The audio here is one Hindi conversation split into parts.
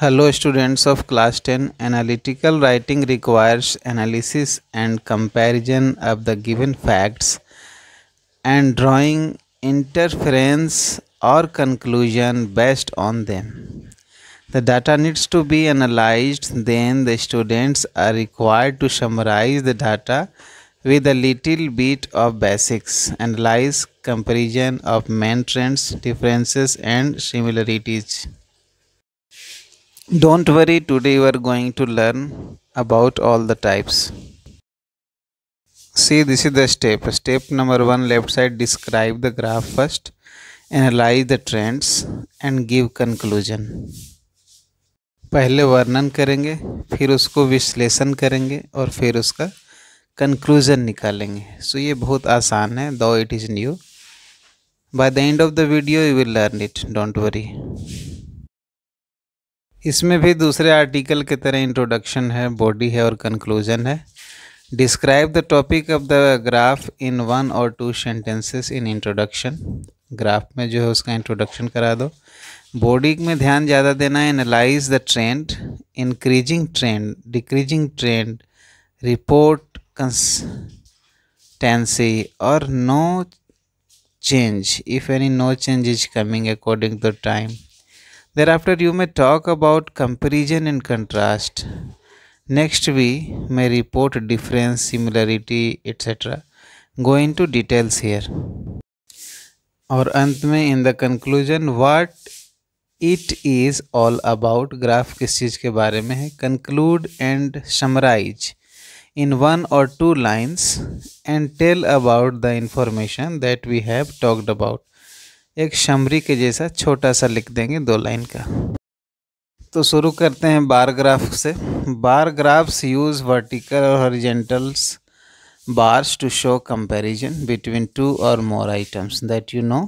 Hello students of class 10. Analytical writing requires analysis and comparison of the given facts and drawing inference or conclusion based on them. The data needs to be analyzed then the students are required to summarize the data with a little bit of basics, analyze comparison of main trends, differences and similarities. Don't worry, today we are going to learn about all the types. See, this is the step. Step number one, left side, describe the graph first, analyze the trends and give conclusion. पहले वर्णन करेंगे फिर उसको विश्लेषण करेंगे और फिर उसका कंक्लूज़न निकालेंगे सो so, ये बहुत आसान है though it is new by the end of the video you will learn it don't worry इसमें भी दूसरे आर्टिकल की तरह इंट्रोडक्शन है बॉडी है और कंक्लूजन है describe the topic of the graph in one or two sentences in introduction graph में जो है उसका इंट्रोडक्शन करा दो बॉडी में ध्यान ज़्यादा देना है analyse the trend increasing trend decreasing trend report constancy or no change if any no change is coming according to time Thereafter, you may talk about comparison and contrast. Next, we may report difference, similarity, etc. Go into details here. और अंत में in the conclusion what it is all about graph किस चीज़ के बारे में है conclude and summarise in one or two lines and tell about the information that we have talked about एक शमरी के जैसा छोटा सा लिख देंगे दो लाइन का तो शुरू करते हैं बार ग्राफ से बार graphs use vertical or horizontals bars to show comparison between two or more items that you know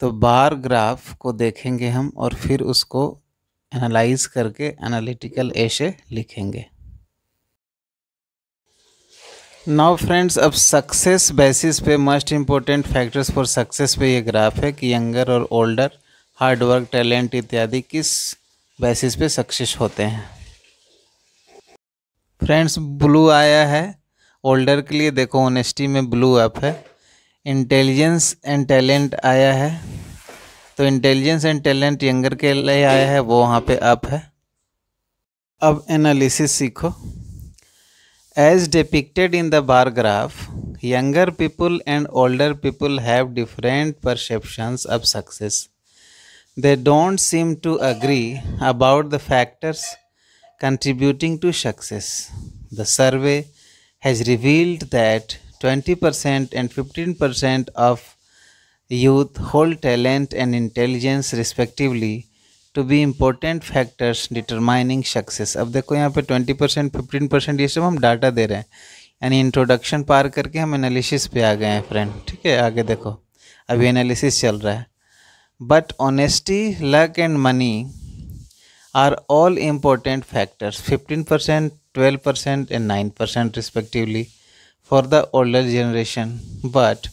तो बार ग्राफ को देखेंगे हम और फिर उसको एनालाइज करके एनालिटिकल ऐसे लिखेंगे नाउ फ्रेंड्स अब सक्सेस बेसिस पे most important factors for success पे ये ग्राफ है कि यंगर और ओल्डर हार्डवर्क टैलेंट इत्यादि किस बेसिस पे सक्सेस होते हैं फ्रेंड्स ब्लू आया है ओल्डर के लिए देखो ऑनेस्टी में ब्लू अप है इंटेलिजेंस एंड टैलेंट आया है तो इंटेलिजेंस एंड टैलेंट यंगर के लिए आया है वो वहाँ पे अप है अब एनालिसिस सीखो As depicted in the bar graph, younger people and older people have different perceptions of success. They don't seem to agree about the factors contributing to success. The survey has revealed that 20% and 15% of youth hold talent and intelligence respectively to be important factors determining success अब देखो यहाँ पे ट्वेंटी परसेंट फिफ्टीन परसेंट ये सब हम डाटा दे रहे हैं यानी इंट्रोडक्शन पार करके हम एनालिसिस पे आ गए हैं फ्रेंड ठीक है आगे देखो अभी एनालिसिस चल रहा है but honesty luck and money are all important factors fifteen percent twelve percent and nine percent respectively for the older generation but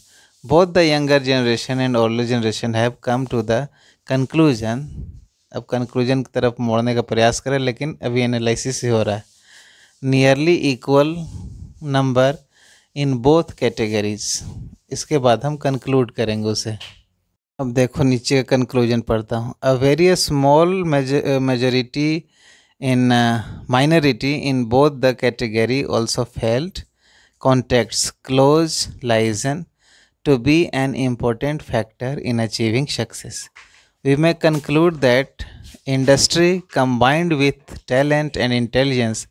both the younger generation and older generation have come to the conclusion अब कंक्लूजन की तरफ मोड़ने का प्रयास करें लेकिन अभी एनालिसिस ही हो रहा है nearly equal number in both categories इसके बाद हम कंक्लूड करेंगे उसे अब देखो नीचे का कंक्लूजन पढ़ता हूँ a very small majority in minority in both the category also felt contacts close liaison to be an important factor in achieving success we may conclude that industry combined with talent and intelligence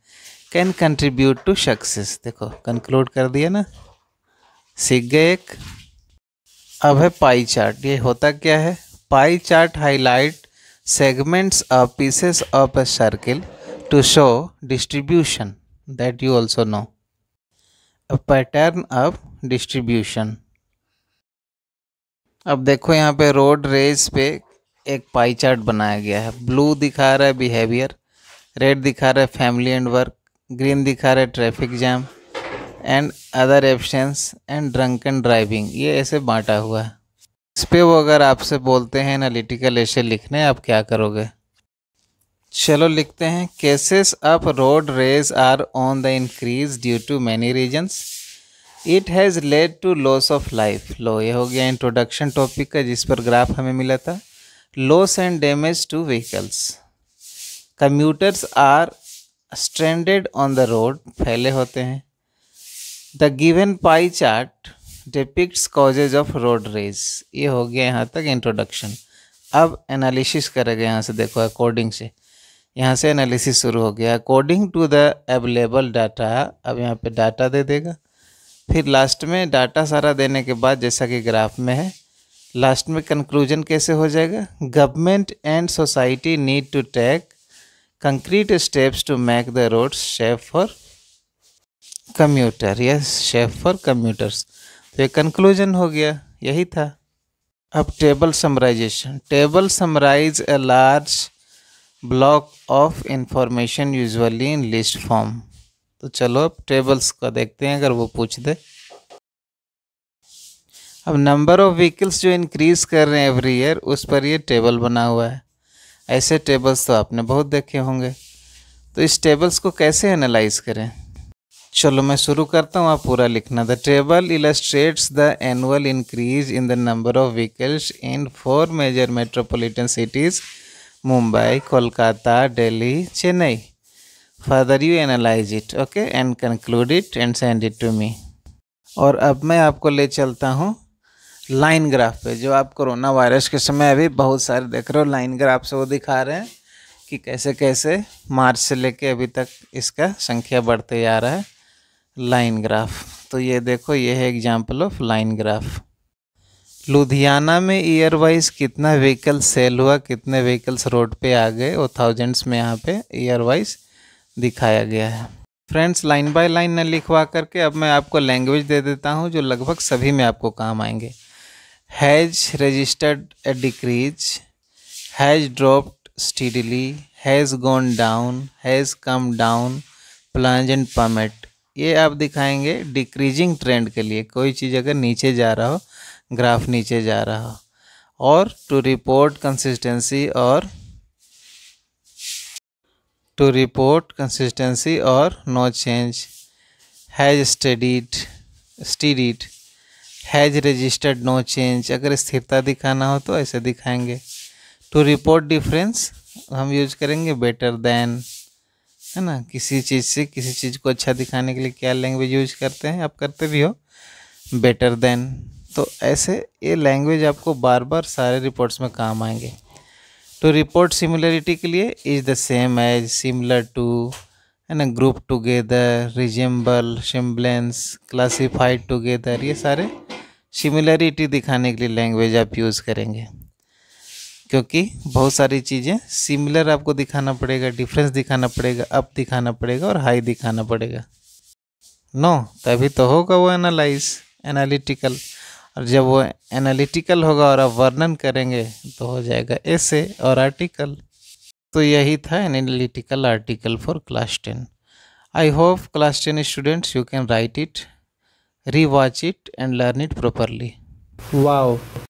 can contribute to success देखो कंक्लूड कर दिया ना सीख गए एक अब है पाई चार्ट ये होता क्या है pie chart highlight segments of pieces of a circle to show distribution that you also know a pattern of distribution अब देखो यहाँ पे रोड रेस पे एक पाई चार्ट बनाया गया है ब्लू दिखा रहा है बिहेवियर रेड दिखा रहा है फैमिली एंड वर्क ग्रीन दिखा रहा है traffic jam and other absence and drunk and driving ये ऐसे बांटा हुआ है इस पर वो अगर आपसे बोलते हैं एनालिटिकल ऐसे लिखने आप क्या करोगे चलो लिखते हैं cases of road rage are on the increase due to many reasons it has led to loss of life लो ये हो गया इंट्रोडक्शन टॉपिक का जिस पर ग्राफ हमें मिला था loss and damage to vehicles Commuters are stranded on the road फैले होते हैं the given pie chart depicts causes of road rage ये हो गया यहाँ तक इंट्रोडक्शन अब एनालिसिस करेगा यहाँ से देखो अकॉर्डिंग से यहाँ से एनालिसिस शुरू हो गया according to the available data अब यहाँ पे डाटा दे देगा फिर लास्ट में डाटा सारा देने के बाद जैसा कि ग्राफ में है लास्ट में कंक्लूजन कैसे हो जाएगा government and society need to take concrete steps to make the road safe for commuter yes safe for commuters तो ये कंक्लूजन हो गया यही था अब table summarisation table summarise a large block of information usually in list form तो चलो अब टेबल्स का देखते हैं अगर वो पूछ दे अब नंबर ऑफ़ व्हीकल्स जो इंक्रीज़ कर रहे हैं एवरी ईयर उस पर ये टेबल बना हुआ है ऐसे टेबल्स तो आपने बहुत देखे होंगे तो इस टेबल्स को कैसे एनालाइज करें चलो मैं शुरू करता हूँ आप पूरा लिखना the table illustrates the annual increase in the number of vehicles in four major metropolitan cities Mumbai Kolkata Delhi Chennai further you analyse it okay and conclude it and send it to me और अब मैं आपको ले चलता हूँ लाइन ग्राफ पे जो आप कोरोना वायरस के समय अभी बहुत सारे देख रहे हो लाइन ग्राफ से वो दिखा रहे हैं कि कैसे कैसे मार्च से लेके अभी तक इसका संख्या बढ़ते जा रहा है लाइन ग्राफ तो ये देखो ये है example of line graph Ludhiana में ईयर वाइज कितना व्हीकल सेल हुआ कितने व्हीकल्स रोड पे आ गए और थाउजेंड्स में यहाँ पे ईयर वाइज दिखाया गया है फ्रेंड्स लाइन बाय लाइन न लिखवा करके अब मैं आपको लैंग्वेज दे देता हूँ जो लगभग सभी में आपको काम आएंगे has registered a decrease has dropped steadily has gone down has come down plunge and plummet ये आप दिखाएंगे डिक्रीजिंग ट्रेंड के लिए कोई चीज़ अगर नीचे जा रहा हो ग्राफ नीचे जा रहा हो और to report consistency or to report consistency or no change has studied studied has registered no change अगर स्थिरता दिखाना हो तो ऐसे दिखाएंगे टू रिपोर्ट डिफरेंस हम यूज करेंगे बेटर देन है ना किसी चीज़ से किसी चीज़ को अच्छा दिखाने के लिए क्या लैंग्वेज यूज करते हैं आप करते भी हो बेटर देन तो ऐसे ये लैंग्वेज आपको बार बार सारे रिपोर्ट्स में काम आएंगे तो रिपोर्ट सिमिलरिटी के लिए is the same as similar to है ना group together resemble semblance classified together ये सारे सिमिलरिटी दिखाने के लिए लैंग्वेज आप यूज़ करेंगे क्योंकि बहुत सारी चीज़ें सिमिलर आपको दिखाना पड़ेगा डिफरेंस दिखाना पड़ेगा अप दिखाना पड़ेगा और हाई दिखाना पड़ेगा नो तभी तो होगा वो एनालाइज एनालिटिकल और जब वो एनालिटिकल होगा और आप वर्णन करेंगे तो हो जाएगा ऐसे और आर्टिकल तो यही था analytical article for class ten I hope class ten students you can write it rewatch it and learn it properly. Wow.